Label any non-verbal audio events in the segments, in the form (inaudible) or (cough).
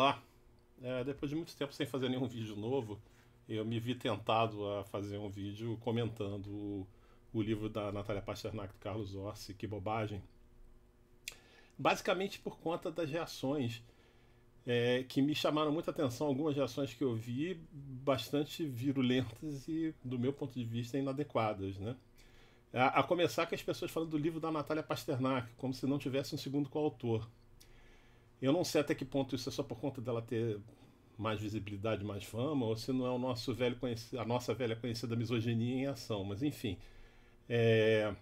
Olá! É, depois de muito tempo sem fazer nenhum vídeo novo, eu me vi tentado a fazer um vídeo comentando o, o livro da Natália Pasternak do Carlos Orsi, Que Bobagem. Basicamente por conta das reações é, que me chamaram muita atenção, algumas reações que eu vi bastante virulentas e, do meu ponto de vista, inadequadas, né? A, a começar que as pessoas falando do livro da Natália Pasternak, como se não tivesse um segundo coautor. autor eu não sei até que ponto isso é só por conta dela ter mais visibilidade, mais fama, ou se não é o nosso velho a nossa velha conhecida misoginia em ação, mas enfim. É...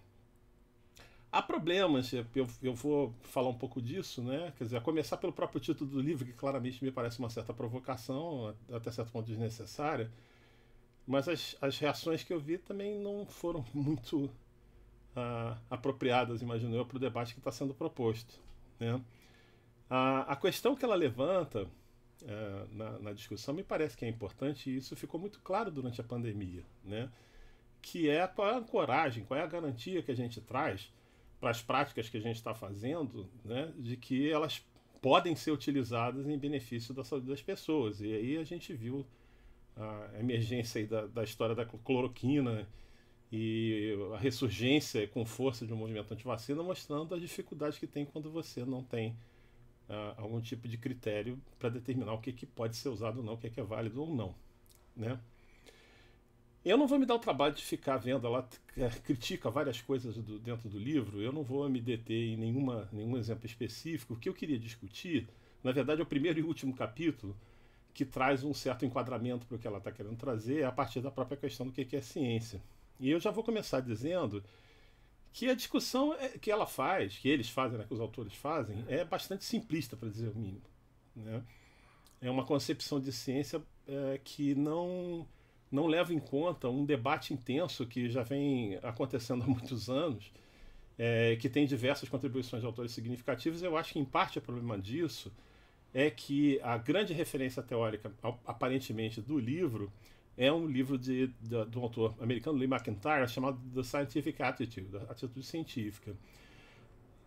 Há problemas, eu, eu vou falar um pouco disso, né? Quer dizer, a começar pelo próprio título do livro, que claramente me parece uma certa provocação, até certo ponto desnecessária, mas as, as reações que eu vi também não foram (laughs) muito ah, apropriadas, imagino eu, para o debate que está sendo proposto, né? A, a questão que ela levanta é, na, na, discussão me parece que é importante e isso ficou muito claro durante a pandemia, né? Que é qual é a coragem, qual é a garantia que a gente traz para as práticas que a gente está fazendo, né? De que elas podem ser utilizadas em benefício da saúde das pessoas. E aí a gente viu a emergência da, da história da cloroquina e a ressurgência com força de um movimento anti-vacina mostrando as dificuldades que tem quando você não tem algum tipo de critério para determinar o que, que pode ser usado ou não, o que é, que é válido ou não. Né? Eu não vou me dar o trabalho de ficar vendo, ela é, critica várias coisas do, dentro do livro, eu não vou me deter em nenhuma, nenhum exemplo específico. O que eu queria discutir, na verdade, é o primeiro e último capítulo, que traz um certo enquadramento para o que ela está querendo trazer, é a partir da própria questão do que é ciência. E eu já vou começar dizendo que a discussão é, que ela faz, que eles fazem, né, que os autores fazem, é, é bastante simplista, para dizer o mínimo. Né? É uma concepção de ciência é, que não, não leva em conta um debate intenso que já vem acontecendo (laughs) há muitos anos, é, que tem diversas contribuições de autores significativos. Eu acho que, em parte, o problema disso é que a grande referência teórica, aparentemente, do livro é um livro de, de, de um autor americano, Lee McIntyre, chamado The Scientific Attitude, a atitude científica.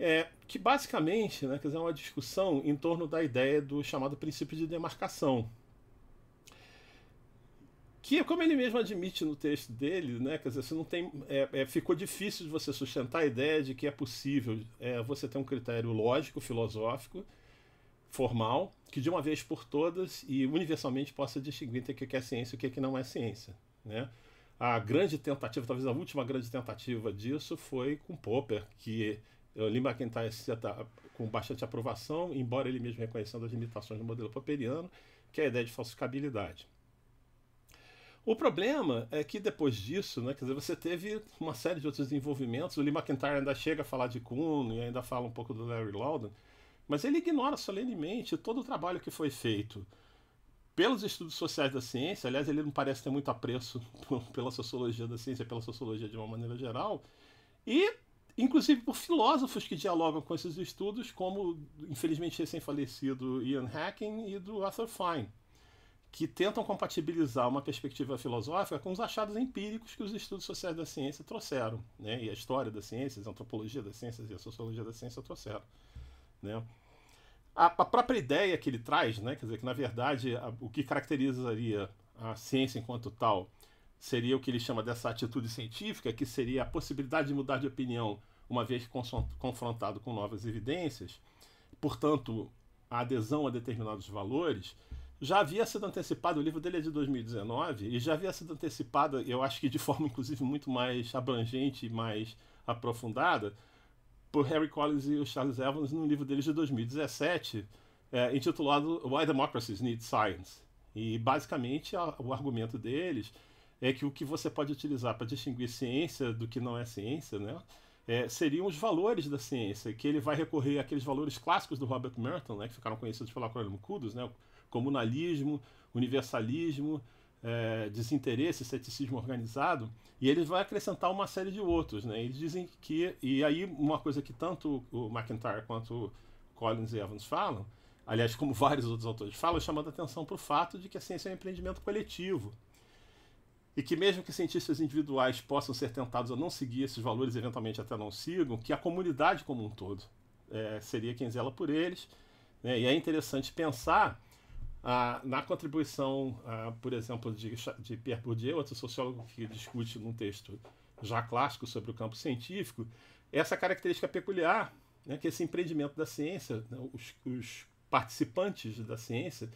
É, que basicamente né, quer dizer, é uma discussão em torno da ideia do chamado princípio de demarcação. Que, como ele mesmo admite no texto dele, né, quer dizer, não tem, é, é, ficou difícil de você sustentar a ideia de que é possível é, você ter um critério lógico, filosófico, formal que de uma vez por todas e universalmente possa distinguir o que é ciência e o que, é que não é ciência. Né? A grande tentativa, talvez a última grande tentativa disso foi com Popper, que eh, Lee McIntyre cita com bastante aprovação, embora ele mesmo reconhecendo as limitações do modelo popperiano, que é a ideia de falsificabilidade. O problema é que depois disso, né, quer dizer, você teve uma série de outros desenvolvimentos. O Lee McIntyre ainda chega a falar de Kuhn e ainda fala um pouco do Larry Loudon, mas ele ignora solenemente todo o trabalho que foi feito pelos estudos sociais da ciência, aliás, ele não parece ter muito apreço (laughs) pela sociologia da ciência, pela sociologia de uma maneira geral, e inclusive por filósofos que dialogam com esses estudos, como infelizmente recém-falecido Ian Hacking e do Arthur Fine, que tentam compatibilizar uma perspectiva filosófica com os achados empíricos que os estudos sociais da ciência trouxeram, né? e a história das ciências, a antropologia das ciências e a sociologia da ciência trouxeram. Né? a, a, própria ideia que ele traz, né, quer dizer, que na verdade a, o que caracterizaria a ciência enquanto tal seria o que ele chama dessa atitude científica, que seria a possibilidade de mudar de opinião uma vez confrontado com novas evidências, portanto, a adesão a determinados valores, já havia sido antecipado, o livro dele é de 2019, e já havia sido antecipada, eu acho que de forma inclusive muito mais abrangente e mais aprofundada, por Harry Collins e o Charles Evans num livro deles de 2017, é, intitulado Why Democracies Need Science. E basicamente a, o argumento deles é que o que você pode utilizar para distinguir ciência do que não é ciência, né? É, seriam os valores da ciência, que ele vai recorrer àqueles valores clássicos do Robert Merton, né, que ficaram conhecidos pelo acrônimo CUDOS, né, comunalismo, universalismo, é, desinteresse, ceticismo organizado, e ele vai acrescentar uma série de outros. Né? Eles dizem que, e aí uma coisa que tanto o McIntyre quanto o Collins e Evans falam, aliás, como (laughs) vários outros autores falam, é chamando atenção para o fato de que a ciência é um empreendimento coletivo. E que mesmo que cientistas individuais possam ser tentados a não seguir esses valores, eventualmente até não sigam, que a comunidade como um todo é, seria quem zela por eles. Né? E é interessante pensar ah, na contribuição, ah, por exemplo, de, de Pierre Bourdieu, outro sociólogo que discute num texto já clássico sobre o campo científico, essa característica peculiar, né, que esse empreendimento da ciência, né, os, os, participantes da ciência,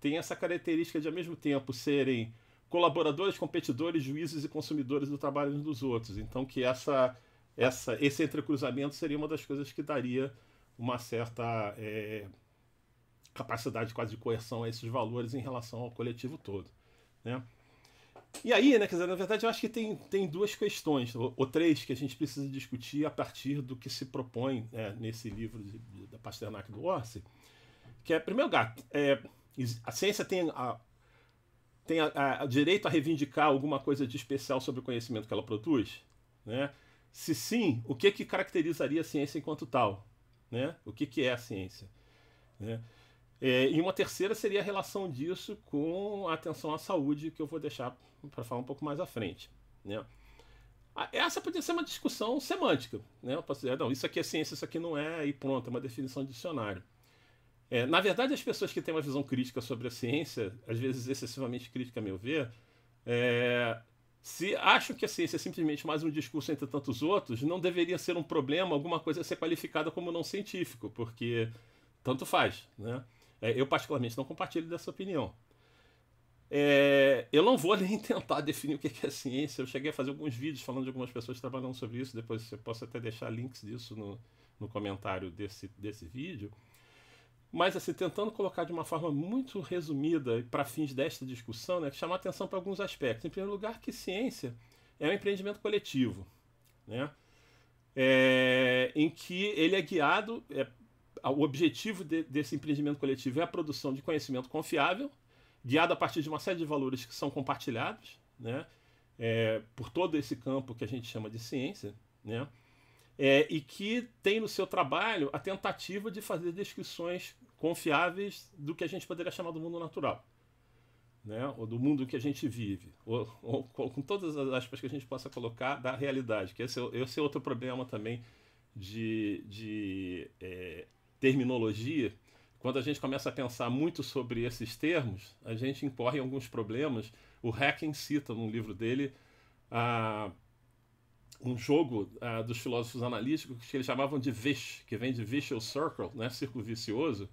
têm essa característica de, ao mesmo tempo, serem colaboradores, competidores, juízes e consumidores do trabalho uns dos outros. Então, que essa, essa, esse entrecruzamento seria uma das coisas que daria uma certa. É, capacidade quase de coerção a esses valores em relação ao coletivo todo. Né? E aí, né, quer dizer, na verdade, eu acho que tem, tem duas questões, ou, ou três, que a gente precisa discutir a partir do que se propõe né, nesse livro de, de, da Pasternak do Orsi, que é, primeiro lugar, é, a ciência tem, a, tem a, a, a, direito a reivindicar alguma coisa de especial sobre o conhecimento que ela produz? Né? Se sim, o que, que caracterizaria a ciência enquanto tal? Né? O que, que é a ciência? Né? É, e uma terceira seria a relação disso com a atenção à saúde, que eu vou deixar para falar um pouco mais à frente. Né? Essa podia ser uma discussão semântica. Né? Eu posso dizer, não, isso aqui é ciência, isso aqui não é, e pronto, é uma definição de dicionário. É, na verdade, as pessoas que têm uma visão crítica sobre a ciência, às vezes excessivamente crítica, a meu ver, é, se acham que a ciência é simplesmente mais um discurso entre tantos outros, não deveria ser um problema alguma coisa ser qualificada como não científico, porque tanto faz. Né? É, eu, particularmente, não compartilho dessa opinião. É, eu não vou (laughs) nem tentar definir o é que é ciência. Eu cheguei a fazer alguns vídeos falando de algumas pessoas trabalhando sobre isso. Depois eu posso até deixar links disso no, no comentário desse, desse vídeo. Mas, assim, tentando colocar de uma forma muito resumida para fins desta discussão, né, chamar atenção para alguns aspectos. Em primeiro lugar, que ciência é um empreendimento coletivo, né? É, em que ele é guiado é, o objetivo de, desse empreendimento coletivo é a produção de conhecimento confiável, guiado a partir de uma série de valores que são compartilhados, né? É, por todo esse campo que a gente chama de ciência, né? É, e que tem no seu trabalho a tentativa de fazer descrições confiáveis do que a gente poderia chamar do mundo natural, né? ou do mundo que a gente vive, ou, ou, com todas as aspas que a gente possa colocar da realidade, que esse é, esse é outro problema também de, de é, terminologia, quando a gente começa a pensar muito sobre esses termos, a gente incorre em alguns problemas. O Hacking cita no livro dele uh, um jogo uh, dos filósofos analíticos que eles chamavam de Vish, que vem de Vicious Circle, né, círculo vicioso,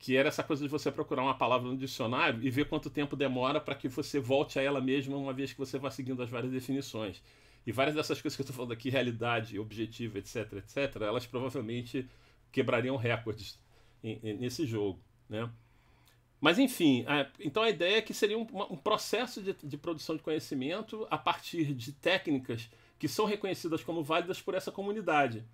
que era essa coisa de você procurar uma palavra no dicionário e ver quanto tempo demora para que você volte a ela mesma uma vez que você vá seguindo as várias definições. E várias dessas coisas que eu estou falando aqui, realidade, objetivo, etc., etc., elas provavelmente quebrariam recordes nesse jogo, né? Mas enfim, a, então a ideia é que seria um, um processo de, de, produção de conhecimento a partir de técnicas que são reconhecidas como válidas por essa comunidade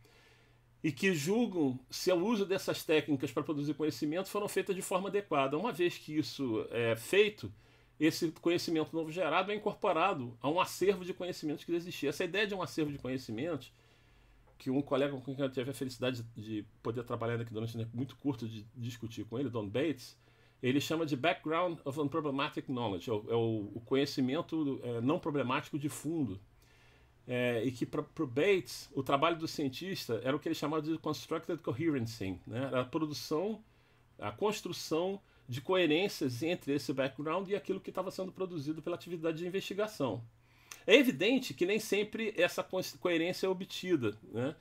e que julgam se o uso dessas técnicas para produzir conhecimento foram feitas de forma adequada. Uma vez que isso é feito, esse conhecimento novo gerado é incorporado a um acervo de conhecimentos que existia. Essa ideia de um acervo de conhecimentos que um colega com quem eu tive a felicidade de poder trabalhar aqui durante um tempo muito curto de discutir com ele, Don Bates, ele chama de Background of Unproblematic Knowledge, é o, é o conhecimento é, não problemático de fundo. É, e que para o Bates, o trabalho do cientista era o que ele chamava de Constructed Coherency, né? Era a produção, a construção de coerências entre esse background e aquilo que estava sendo produzido pela atividade de investigação. É evidente que nem sempre essa coerência é obtida, né?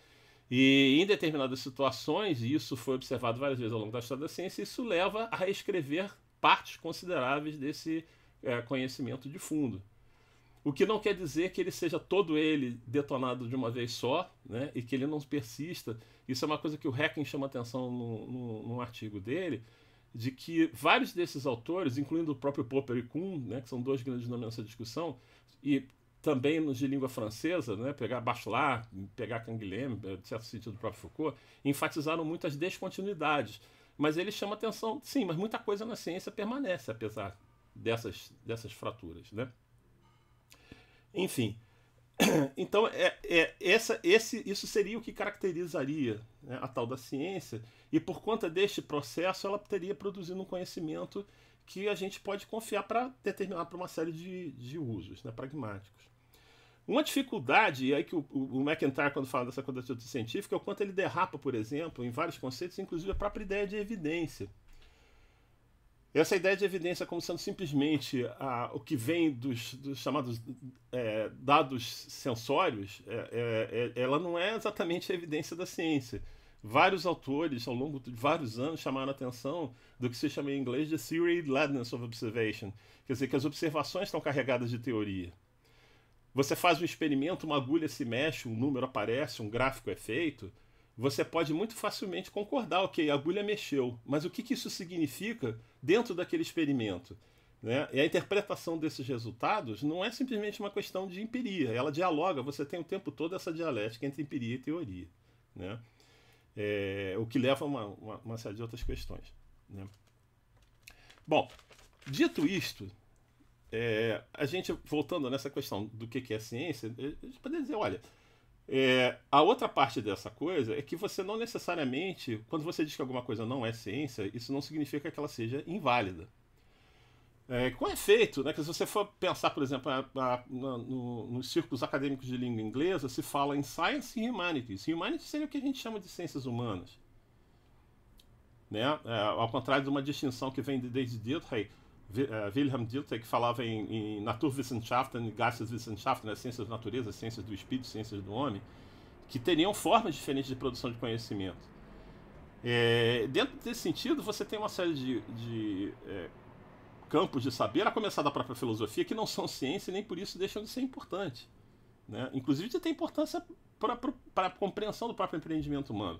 E em determinadas situações, e isso foi observado várias vezes ao longo da história da ciência, isso leva a reescrever partes consideráveis desse é, conhecimento de fundo. O que não quer dizer que ele seja todo ele detonado de uma vez só, né? E que ele não persista. Isso é uma coisa que o Hacking chama atenção no, no, num artigo dele, de que vários desses autores, incluindo o próprio Popper e Kuhn, né, que são dois grandes nomes nessa discussão, e também nos de língua francesa, né, pegar Bachelard, pegar Canguilhem, eh, de certo sentido do próprio Foucault, enfatizaram muito as descontinuidades. Mas ele chama atenção, sim, mas muita coisa na ciência permanece, apesar dessas, dessas fraturas. Né? Enfim, (coughs) então é, é, essa, esse, isso seria o que caracterizaria né, a tal da ciência, e por conta deste processo ela teria produzido um conhecimento que a gente pode confiar para determinar para uma série de, de usos né, pragmáticos. Uma dificuldade, e aí que o, o, McIntyre, quando fala dessa coisa de científica, é o quanto ele derrapa, por exemplo, em vários conceitos, inclusive a própria ideia de evidência. Essa ideia de evidência como sendo simplesmente a, o que vem dos, dos chamados é, dados sensórios, é, é, é ela não é exatamente a evidência da ciência vários autores ao longo de vários anos chamaram a atenção do que se chama em inglês de theory ladness of observation, quer dizer que as observações estão carregadas de teoria. Você faz um experimento, uma agulha se mexe, um número aparece, um gráfico é feito, você pode muito facilmente concordar, ok, a agulha mexeu, mas o que, que isso significa dentro daquele experimento? Né? E a interpretação desses resultados não é simplesmente uma questão de empiria, ela dialoga, você tem o tempo todo essa dialética entre empiria e teoria. Né? É, o que leva a uma, uma, uma, série de outras questões. Né? Bom, dito isto, é, a gente, voltando nessa questão do que, que é ciência, a gente pode dizer, olha, é, a outra parte dessa coisa é que você não necessariamente, quando você diz que alguma coisa não é ciência, isso não significa que ela seja inválida. É, com efeito, né? Que se você for pensar, por exemplo, a, a, no, nos círculos acadêmicos de língua inglesa, se fala em science e humanities. Humanities seria o que a gente chama de ciências humanas. Né? É, ao contrário de uma distinção que vem desde Dilthey, é, Wilhelm Dilthey, que falava em, em Naturwissenschaften e Geisteswissenschaften, né? ciências da natureza, ciências do espírito, ciências do homem, que teriam formas diferentes de produção de conhecimento. É, dentro desse sentido, você tem uma série de, de é, campos de saber, a começar da própria filosofia, que não são ciência e nem por isso deixam de ser importantes, Né? Inclusive de ter importância para a compreensão do próprio empreendimento humano.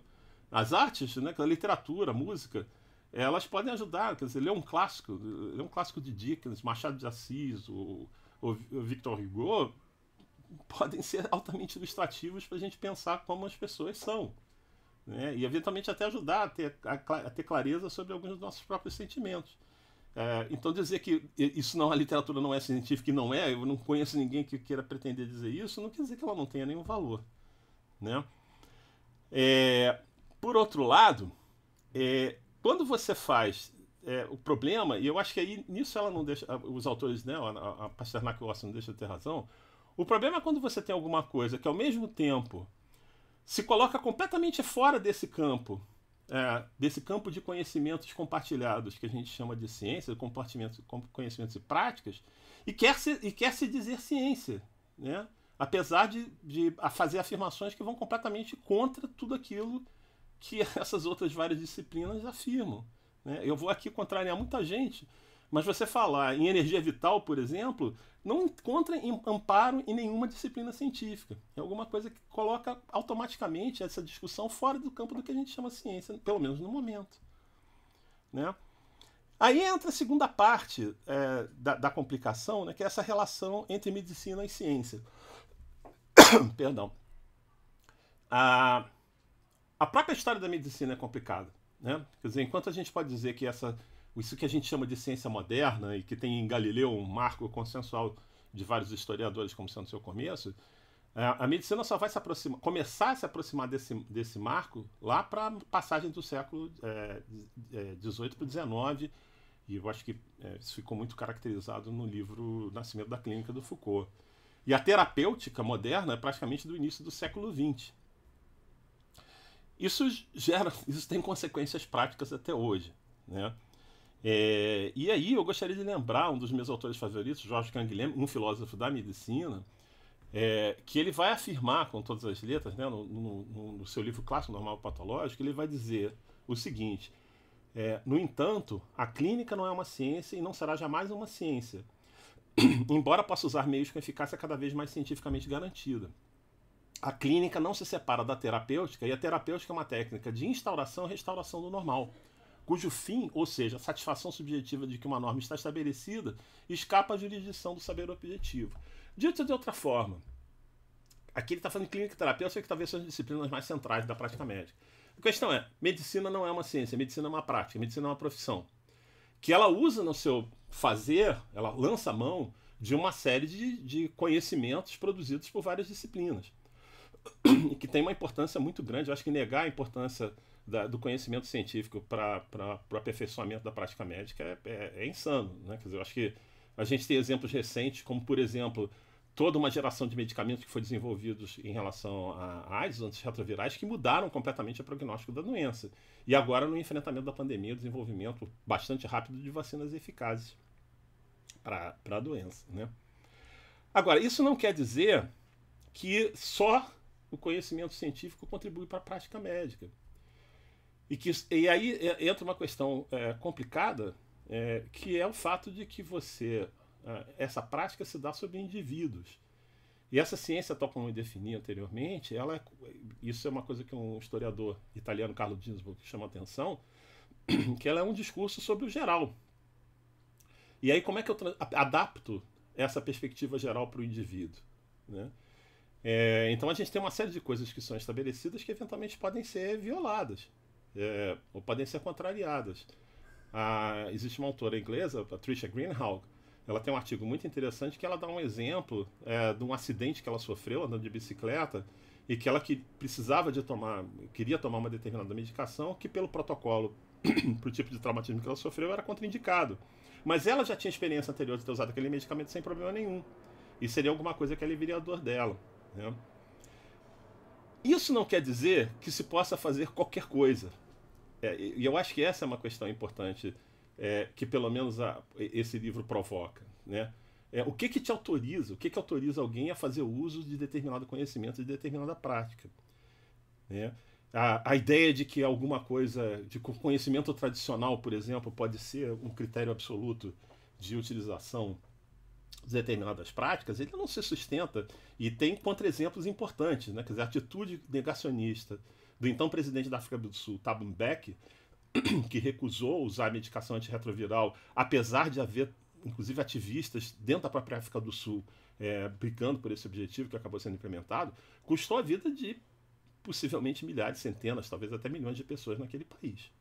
As artes, né, é a literatura, a música, elas podem ajudar. Quer dizer, ler um clássico, ler um clássico de Dickens, Machado de Assis, ou, ou Victor Hugo, podem ser altamente ilustrativos para a gente pensar como as pessoas são. Né? E eventualmente até ajudar a ter, a, a ter clareza sobre alguns dos nossos próprios sentimentos. É, então dizer que isso não a literatura não é científica e não é, eu não conheço ninguém que queira pretender dizer isso, não quer dizer que ela não tenha nenhum valor, né? É, por outro lado, é, quando você faz é, o problema, e eu acho que aí nisso ela não deixa, os autores, né, a, a Pasternak e não deixa de ter razão, o problema é quando você tem alguma coisa que ao mesmo tempo se coloca completamente fora desse campo é, desse campo de conhecimentos compartilhados, que a gente chama de ciência, compartimentos, conhecimentos e práticas, e quer se, e quer se dizer ciência, né? apesar de, de fazer afirmações que vão completamente contra tudo aquilo que (laughs) essas outras várias disciplinas afirmam. Né? Eu vou aqui contrariar muita gente, mas você falar em energia vital, por exemplo, não encontra amparo em nenhuma disciplina científica. É alguma coisa que coloca automaticamente essa discussão fora do campo do que a gente chama ciência, pelo menos no momento. Né? Aí entra a segunda parte é, da, da, complicação, né, que é essa relação entre medicina e ciência. (coughs) Perdão. A, a própria história da medicina é complicada. Né? Quer dizer, enquanto a gente pode dizer que essa isso que a gente chama de ciência moderna e que tem em Galileu um marco consensual de vários historiadores como sendo seu começo, é, a medicina só vai se aproximar, começar a se aproximar desse, desse marco lá para a passagem do século XVIII para o XIX, e eu acho que é, isso ficou muito caracterizado no livro Nascimento da Clínica do Foucault. E a terapêutica moderna é praticamente do início do século XX. Isso gera, (laughs) isso tem consequências práticas até hoje, né? É, e aí eu gostaria de lembrar um dos meus autores favoritos, Jorge Canguilhem, um filósofo da medicina, é, que ele vai afirmar com todas as letras, né, no, no, no, seu livro clássico Normal Patológico, ele vai dizer o seguinte: é, no entanto, a clínica não é uma ciência e não será jamais uma ciência, (clears throat) embora possa usar meios com eficácia cada vez mais cientificamente garantida. A clínica não se separa da terapêutica e a terapêutica é uma técnica de instauração e restauração do normal cujo fim, ou seja, a satisfação subjetiva de que uma norma está estabelecida, escapa à jurisdição do saber objetivo. Dito de outra forma, aqui ele está falando de clínica e terapia, eu sei que talvez sejam as disciplinas mais centrais da prática médica. A questão é, medicina não é uma ciência, medicina é uma prática, medicina é uma profissão. Que ela usa no seu fazer, ela lança a mão de uma série de, de conhecimentos produzidos por várias disciplinas. E (clears throat) que tem uma importância muito grande, eu acho que negar a importância da, do conhecimento científico para o aperfeiçoamento da prática médica é, é, é, insano. Né? Quer dizer, eu acho que a gente tem exemplos recentes, como, por exemplo, toda uma geração de medicamentos que foi desenvolvidos em relação a AIDS, antirretrovirais, que mudaram completamente o prognóstico da doença. E agora, no enfrentamento da pandemia, o desenvolvimento bastante rápido de vacinas eficazes para a doença. Né? Agora, isso não quer dizer que só o conhecimento científico contribui para a prática médica. E, que, e aí é, entra uma questão é, complicada, é, que é o fato de que você. É, essa prática se dá sobre indivíduos. E essa ciência, tal como eu defini anteriormente, ela, é, isso é uma coisa que um historiador italiano, Carlo Ginzburg, chama atenção, (clears throat) que ela é um discurso sobre o geral. E aí, como é que eu adapto essa perspectiva geral para o indivíduo? Né? É, então, a gente tem uma série de coisas que são estabelecidas que eventualmente podem ser violadas. É, é, ou podem ser contrariadas. Ah, existe uma autora inglesa, Patricia Greenhalgh, ela tem um artigo muito interessante que ela dá um exemplo é, de um acidente que ela sofreu andando de bicicleta e que ela que precisava de tomar, queria tomar uma determinada medicação que pelo protocolo (coughs) para o tipo de traumatismo que ela sofreu era contraindicado. Mas ela já tinha experiência anterior de ter usado aquele medicamento sem problema nenhum. E seria alguma coisa que aliviaria a dor dela. Né? Isso não quer dizer que se possa fazer qualquer coisa. É, e eu acho que essa é uma questão importante é, que pelo menos a, esse livro provoca, né? É, o que que te autoriza, o que que autoriza alguém a fazer uso de determinado conhecimento, de determinada prática, né? A, a ideia de que alguma coisa, de conhecimento tradicional, por exemplo, pode ser um critério absoluto de utilização de determinadas práticas, ele não se sustenta e tem contra-exemplos importantes, né? Quer dizer, a atitude negacionista do então presidente da África do Sul, Thabo Mbeki, (clears throat) que recusou usar a medicação antirretroviral, apesar de haver, inclusive, ativistas dentro da própria África do Sul é, brigando por esse objetivo que acabou sendo implementado, custou a vida de possivelmente milhares, centenas, talvez até milhões de pessoas naquele país.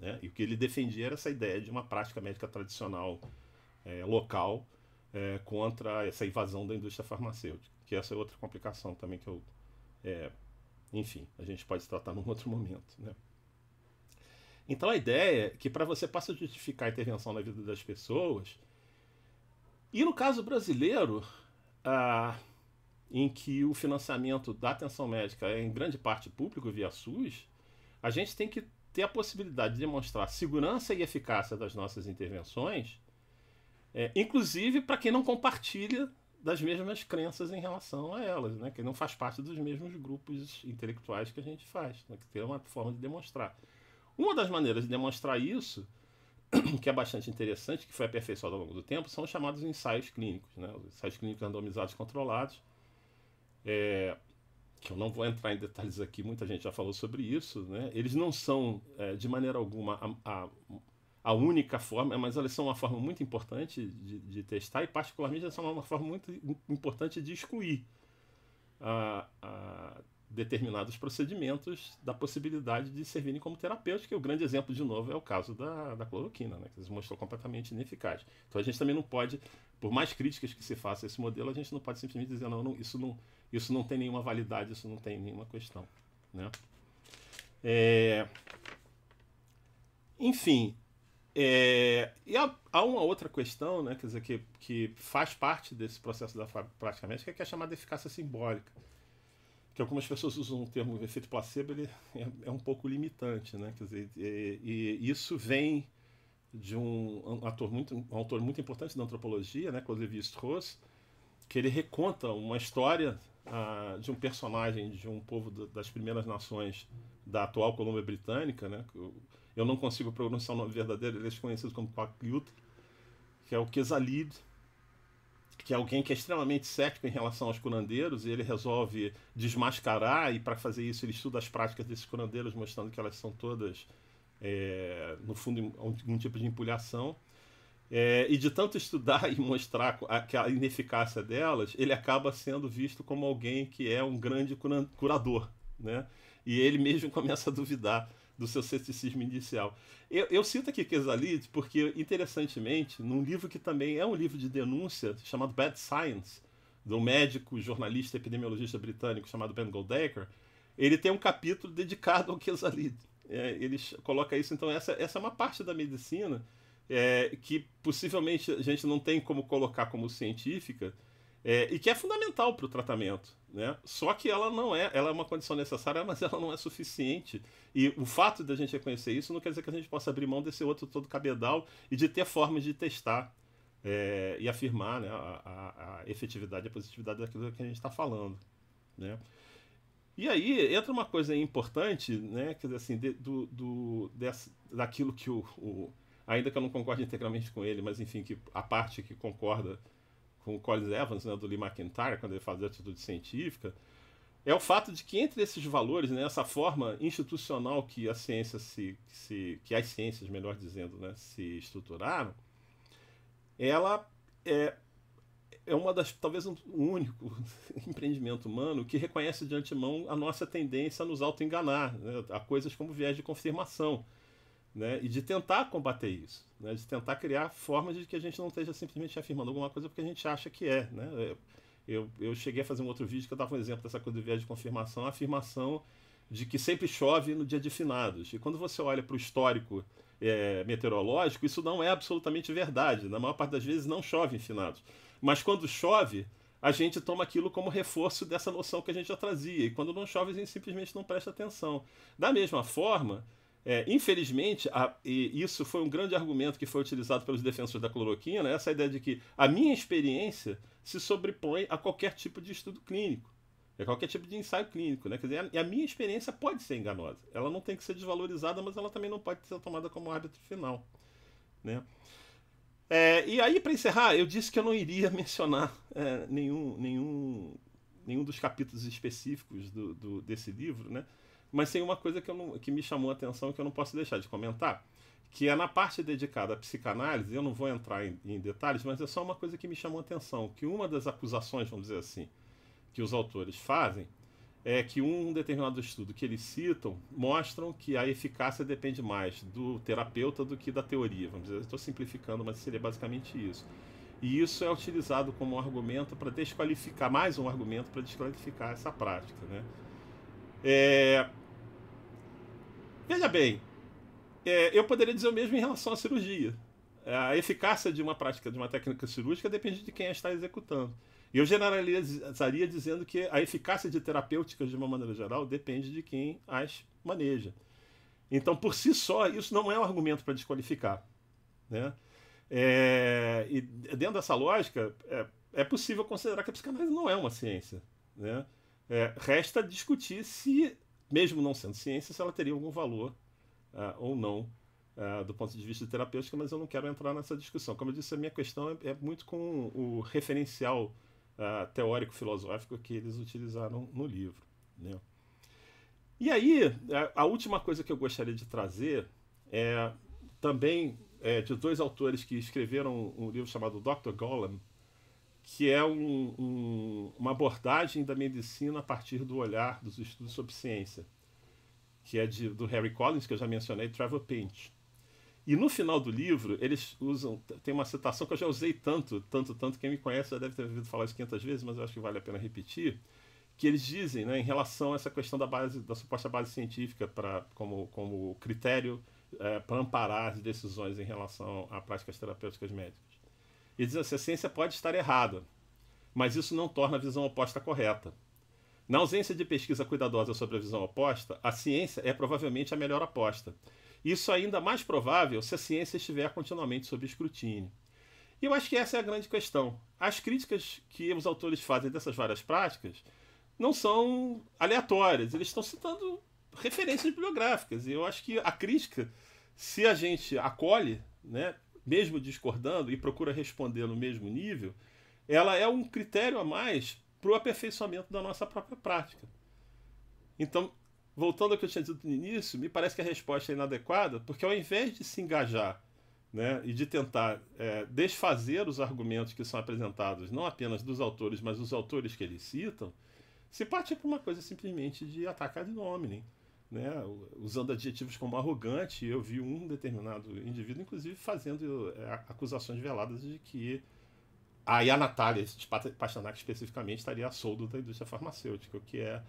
Né? E o que ele defendia era essa ideia de uma prática médica tradicional é, local é, contra essa invasão da indústria farmacêutica, que essa é outra complicação também que eu é, enfim, a gente pode tratar num (laughs) outro momento. Né? Então a ideia é que para você possa justificar a intervenção na vida das pessoas, e no caso brasileiro, ah, em que o financiamento da atenção médica é em grande parte público via SUS, a gente tem que ter a possibilidade de demonstrar segurança e eficácia das nossas intervenções, é, inclusive para quem não compartilha das mesmas crenças em relação a elas, né? que não faz parte dos mesmos grupos intelectuais que a gente faz, né? que tem uma forma de demonstrar. Uma das maneiras de demonstrar isso, (clears throat) que é bastante interessante, que foi aperfeiçoada ao longo do tempo, são os chamados ensaios clínicos, né? os ensaios clínicos randomizados controlados, é, que eu não vou entrar em detalhes aqui, muita gente já falou sobre isso, né? eles não são, é, de maneira alguma, a, a a única forma, mas elas são uma forma muito importante de, de testar e, particularmente, elas são uma forma muito importante de excluir a, ah, a ah, determinados procedimentos da possibilidade de servirem como terapêutica. o grande exemplo, de novo, é o caso da, da cloroquina, né, que se mostrou completamente ineficaz. Então a gente também não pode, por mais críticas que se faça a esse modelo, a gente não pode simplesmente dizer, não, não isso, não isso não tem nenhuma validade, isso não tem nenhuma questão. Né? É... Enfim, é, e há, há, uma outra questão, né, quer dizer, que, que faz parte desse processo da fábrica praticamente, que é, que é chamada eficácia simbólica. Que algumas pessoas usam o termo efeito placebo, ele é, é um pouco limitante, né? Quer dizer, e, é, e isso vem de um, ator muito, um autor muito importante da antropologia, né, Coslevi é Strauss, que ele reconta uma história ah, de um personagem de um povo das primeiras nações da atual Colômbia Britânica, né? Que, eu não consigo pronunciar o nome verdadeiro, ele é conhecido como Quakyut, que é o Kesalid, que é alguém que é extremamente cético em relação aos curandeiros, e ele resolve desmascarar, e para fazer isso ele estuda as práticas desses curandeiros, mostrando que elas são todas, é, no fundo, algum tipo de empulhação. É, e de tanto estudar (laughs) e mostrar a, a ineficácia delas, ele acaba sendo visto como alguém que é um grande curador, né? E ele mesmo (laughs) começa a duvidar do seu ceticismo inicial. Eu, eu cito aqui Quesalid porque, interessantemente, num livro que também é um livro de denúncia, chamado Bad Science, de um médico, jornalista, epidemiologista britânico chamado Ben Goldacre, ele tem um capítulo dedicado ao Quesalid. É, ele coloca isso, então essa, essa é uma parte da medicina é, que possivelmente a gente não tem como colocar como científica, é, e que é fundamental para o tratamento. Né? Só que ela não é, ela é uma condição necessária, mas ela não é suficiente. E o fato de a gente reconhecer isso não quer dizer que a gente possa abrir mão desse outro todo cabedal e de ter formas de testar é, e afirmar né, a, a, a, efetividade e a positividade daquilo que a gente está falando. Né? E aí entra uma coisa importante, né, quer dizer assim, de, do, do, dessa, daquilo que o, o, Ainda que eu não concorde integralmente com ele, mas enfim, que a parte que concorda com o Collins Evans, né, do Lee McIntyre, quando ele fazia atitude científica, é o fato de que entre esses valores, né, essa forma institucional que a ciência se, se que as ciências, melhor dizendo, né, se estruturaram, ela é é uma das talvez o um único (laughs) empreendimento humano que reconhece de antemão a nossa tendência a nos auto enganar, né, a coisas como viés de confirmação né? E de tentar combater isso, né? De tentar criar formas de que a gente não esteja simplesmente afirmando alguma coisa porque a gente acha que é, né? É, eu, eu cheguei a fazer um outro vídeo que eu dava um exemplo dessa coisa do viés de confirmação, a afirmação de que sempre chove no dia de finados. E quando você olha para o histórico é, meteorológico, isso não é absolutamente verdade. Na maior parte das vezes não chove em finados. Mas quando chove, a gente toma aquilo como reforço dessa noção que a gente já trazia. E quando não chove, a gente simplesmente não presta atenção. Da mesma forma, é, infelizmente, a, isso foi um grande argumento que foi utilizado pelos defensores da cloroquina, essa ideia de que a minha experiência se sobrepõe a qualquer tipo de estudo clínico, a qualquer tipo de ensaio clínico. Né? Quer dizer, a, a minha experiência pode ser enganosa. Ela não tem que ser desvalorizada, mas ela também não pode ser tomada como árbitro final. Né? É, e aí, para encerrar, eu disse que eu não iria (laughs) mencionar é, nenhum, nenhum, nenhum dos capítulos específicos do, do desse livro, né? Mas tem uma coisa que, não, que me chamou a atenção que eu não posso deixar de comentar, que é na parte dedicada à psicanálise, eu não vou entrar em, em detalhes, mas é só uma coisa que me chamou a atenção, que uma das acusações, vamos dizer assim, que os autores fazem, é que um determinado estudo que eles citam mostram que a eficácia depende mais do terapeuta do que da teoria. Vamos dizer, estou simplificando, mas seria basicamente isso. E isso é utilizado como argumento para desqualificar mais um argumento para desqualificar essa prática, né? É... Veja bem, é, eu poderia dizer o mesmo em relação à cirurgia. É, a eficácia de uma prática, de uma técnica cirúrgica, depende de quem a está executando. Eu generalizaria dizendo que a eficácia de terapêuticas, de uma maneira geral, depende de quem as maneja. Então, por si só, isso não é um argumento para desqualificar. Né? É, e dentro dessa lógica, é, é, possível considerar que a psicanálise não é uma ciência. Né? É, resta discutir se, mesmo não sendo ciência, se ela teria algum valor uh, ou não uh, do ponto de vista terapêutico, mas eu não quero entrar nessa discussão. Como eu disse, a minha questão é, é muito com o referencial uh, teórico-filosófico que eles utilizaram no livro. Né? E aí, a, última coisa que eu gostaria de trazer é também é, de dois autores que escreveram um livro chamado Dr. Golem que é um, um, uma abordagem da medicina a partir do olhar dos estudos sobre ciência, que é de, do Harry Collins, que eu já mencionei, Trevor Pinch. E no final do livro, eles usam. Tem uma citação que eu já usei tanto, tanto, tanto. Quem me conhece já deve ter ouvido falar isso 500 vezes, mas eu acho que vale a pena repetir. Que eles dizem, né, em relação a essa questão da base, da suposta base científica para como, como critério é, eh, para amparar as decisões em relação a práticas terapêuticas médicas e diz assim: a ciência pode estar errada, mas isso não torna a visão oposta correta. Na ausência de pesquisa cuidadosa sobre a visão oposta, a ciência é provavelmente a melhor aposta. Isso é ainda mais provável se a ciência estiver continuamente sob escrutínio. E eu acho que essa é a grande questão. As críticas que os autores fazem dessas várias práticas não são aleatórias, eles estão citando referências bibliográficas. E eu acho que a crítica, se a gente acolhe, né, mesmo discordando, e procura responder no mesmo nível, ela é um critério a mais para o aperfeiçoamento da nossa própria prática. Então, voltando ao que eu tinha dito no início, me parece que a resposta é inadequada, porque ao invés de se engajar né, e de tentar é, desfazer os argumentos que são apresentados, não apenas dos autores, mas dos autores que eles citam, se parte para uma coisa simplesmente de atacar de hominem né, usando adjetivos como arrogante, eu vi um determinado indivíduo, inclusive, fazendo é, acusações veladas de que a Ia Natália, de Pastanak especificamente, estaria a soldo da indústria farmacêutica, o que é,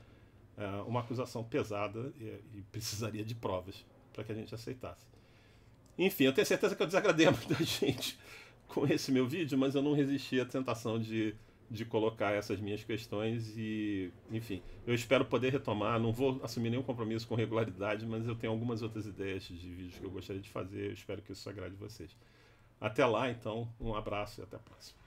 é uma acusação pesada e, e precisaria de provas para que a gente aceitasse. Enfim, eu tenho certeza que eu desagradei a muita (laughs) gente com esse meu vídeo, mas eu não resisti à tentação de de colocar essas minhas questões e, enfim, eu espero poder retomar. Não vou assumir nenhum compromisso com regularidade, mas eu tenho algumas outras ideias de vídeos que eu gostaria de fazer. Eu espero que isso agrade vocês. Até lá, então, um abraço e até a próxima.